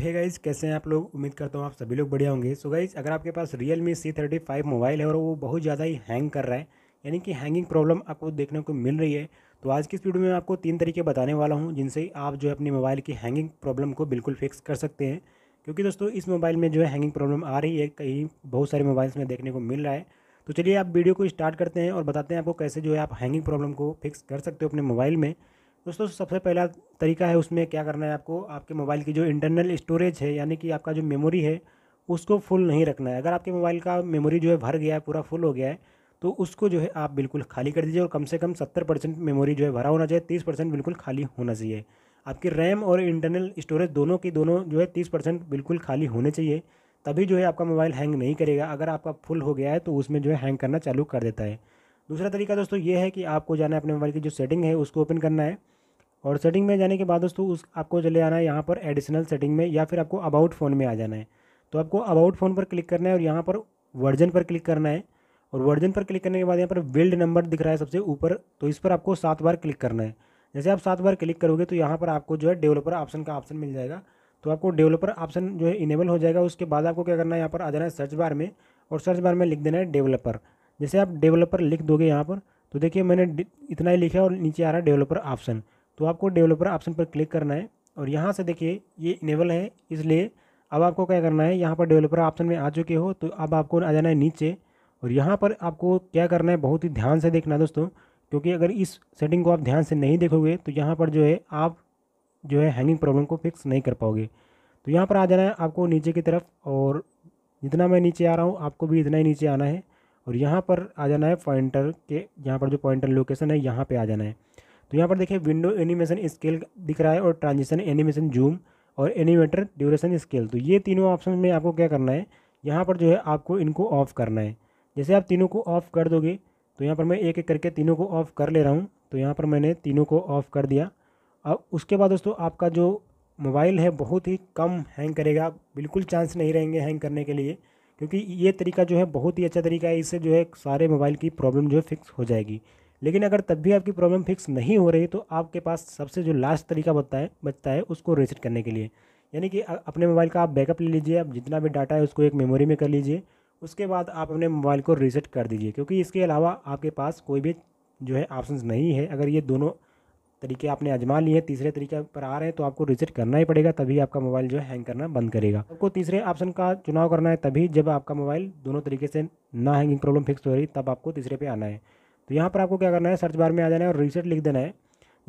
hey guys कैसे हैं आप लोग उम्मीद करता हूँ आप सभी लोग बढ़िया होंगे सो so गाइज अगर आपके पास Realme C thirty five mobile है और वो बहुत ज़्यादा ही हैंग कर रहा है यानी कि हैंगिंग प्रॉब्लम आपको देखने को मिल रही है तो आज की इस वीडियो में मैं आपको तीन तरीके बताने वाला हूँ जिनसे आप जो है अपने मोबाइल की हैंगिंग प्रॉब्लम को बिल्कुल फिक्स कर सकते हैं क्योंकि दोस्तों इस मोबाइल में जो है हैंगिंग प्रॉब्लम आ रही है कहीं बहुत सारे मोबाइल्स में देखने को मिल रहा है तो चलिए आप वीडियो को स्टार्ट करते हैं और बताते हैं आपको कैसे जो है आप हैंगिंग प्रॉब्लम को फिक्स कर सकते हो अपने मोबाइल में दोस्तों सबसे पहला तरीका है उसमें क्या करना है आपको आपके मोबाइल की जो इंटरनल स्टोरेज है यानी कि आपका जो मेमोरी है उसको फुल नहीं रखना है अगर आपके मोबाइल का मेमोरी जो है भर गया है पूरा फुल हो गया है तो उसको जो है आप बिल्कुल खाली कर दीजिए और कम से कम सत्तर परसेंट मेमोरी जो है भरा होना चाहिए तीस परसेंट बिल्कुल खाली होना चाहिए आपकी रैम और इंटरनल स्टोरेज दोनों की दोनों जो है तीस परसेंट बिल्कुल खाली होने चाहिए तभी जो है आपका मोबाइल हैंग नहीं करेगा अगर आपका फुल हो गया है तो उसमें जो है हैंग करना चालू कर देता है दूसरा तरीका दोस्तों ये है कि आपको जाना है अपने मोबाइल की जो सेटिंग है उसको ओपन करना है और सेटिंग में जाने के बाद दोस्तों उस आपको चले आना है यहाँ पर एडिशनल सेटिंग में या फिर आपको अबाउट फ़ोन में आ जाना है तो आपको अबाउट फ़ोन पर क्लिक करना है और यहाँ पर वर्जन पर क्लिक करना है और वर्जन पर क्लिक करने के बाद यहाँ पर बिल्ड नंबर दिख रहा है सबसे ऊपर तो इस पर आपको सात बार क्लिक करना है जैसे आप सात बार क्लिक करोगे तो यहाँ पर आपको जो है डेवलपर ऑप्शन का ऑप्शन मिल जाएगा तो आपको डेवलपर ऑप्शन जो है इनेबल हो जाएगा उसके बाद आपको क्या करना है यहाँ पर आ जाना है सर्च बार में और सर्च बार में लिख देना है डेवलपर जैसे आप डेवलपर लिख दोगे यहाँ पर तो देखिए मैंने इतना ही लिखा और नीचे आ रहा है डेवलपर ऑप्शन तो आपको डेवलपर ऑप्शन पर क्लिक करना है और यहाँ से देखिए ये इनेबल है इसलिए अब आपको क्या करना है यहाँ पर डेवलपर ऑप्शन में आ चुके हो तो अब आपको आ जाना है नीचे और यहाँ पर आपको क्या करना है बहुत ही ध्यान से देखना दोस्तों क्योंकि अगर इस सेटिंग को आप ध्यान से नहीं देखोगे तो यहाँ पर जो है आप जो है हैंगिंग प्रॉब्लम को फिक्स नहीं कर पाओगे तो यहाँ पर आ जाना है आपको नीचे की तरफ और जितना मैं नीचे आ रहा हूँ आपको भी इतना ही नीचे आना है और यहाँ पर आ जाना है पॉइंटर के यहाँ पर जो पॉइंटर लोकेशन है यहाँ पर आ जाना है तो यहाँ पर देखिए विंडो एनिमेशन स्केल दिख रहा है और ट्रांजिशन एनिमेशन जूम और एनिमेटर ड्यूरेशन स्केल तो ये तीनों ऑप्शन में आपको क्या करना है यहाँ पर जो है आपको इनको ऑफ़ करना है जैसे आप तीनों को ऑफ़ कर दोगे तो यहाँ पर मैं एक एक करके तीनों को ऑफ़ कर ले रहा हूँ तो यहाँ पर मैंने तीनों को ऑफ़ कर दिया अब उसके बाद दोस्तों आपका जो मोबाइल है बहुत ही कम हैंग करेगा बिल्कुल चांस नहीं रहेंगे हैंग करने के लिए क्योंकि ये तरीका जो है बहुत ही अच्छा तरीका है इससे जो है सारे मोबाइल की प्रॉब्लम जो है फिक्स हो जाएगी लेकिन अगर तब भी आपकी प्रॉब्लम फिक्स नहीं हो रही तो आपके पास सबसे जो लास्ट तरीका बचता है बचता है उसको रीसेट करने के लिए यानी कि अपने मोबाइल का आप बैकअप ले लीजिए आप जितना भी डाटा है उसको एक मेमोरी में कर लीजिए उसके बाद आप अपने मोबाइल को रीसेट कर दीजिए क्योंकि इसके अलावा आपके पास कोई भी जो है ऑप्शन नहीं है अगर ये दोनों तरीके आपने आजमा लिए हैं तीसरे तरीके पर आ रहे हैं तो आपको रिसेट करना ही पड़ेगा तभी आपका मोबाइल जो है हैंग करना बंद करेगा आपको तीसरे ऑप्शन का चुनाव करना है तभी जब आपका मोबाइल दोनों तरीके से ना हैंगिंग प्रॉब्लम फिक्स हो रही तब आपको तीसरे पे आना है तो यहाँ पर आपको क्या करना है सर्च बार में आ जाना है और रीसेट लिख देना है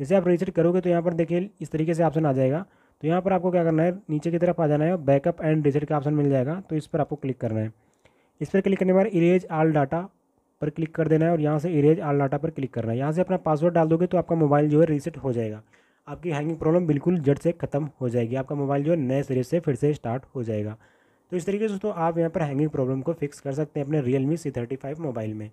जैसे आप रीसेट करोगे तो यहाँ पर देखिए इस तरीके से ऑप्शन आ जाएगा तो यहाँ पर आपको क्या करना है नीचे की तरफ आ जाना है बैकअप एंड रीसेट का ऑप्शन मिल जाएगा तो इस पर आपको क्लिक करना है इस पर क्लिक करने के बाद इरेज आल डाटा पर क्लिक कर देना है और यहाँ से इरेज आल डाटा पर क्लिक करना है यहाँ से अपना पासवर्ड डाल दोगे तो आपका मोबाइल जो है रीसेट हो जाएगा आपकी हैंगिंग प्रॉब्लम बिल्कुल जड़ से ख़त्म हो जाएगी आपका मोबाइल जो है नए सिरे से फिर से स्टार्ट हो जाएगा तो इस तरीके से दोस्तों आप यहाँ पर हैंगिंग प्रॉब्लम को फिक्स कर सकते हैं अपने Realme C thirty five mobile में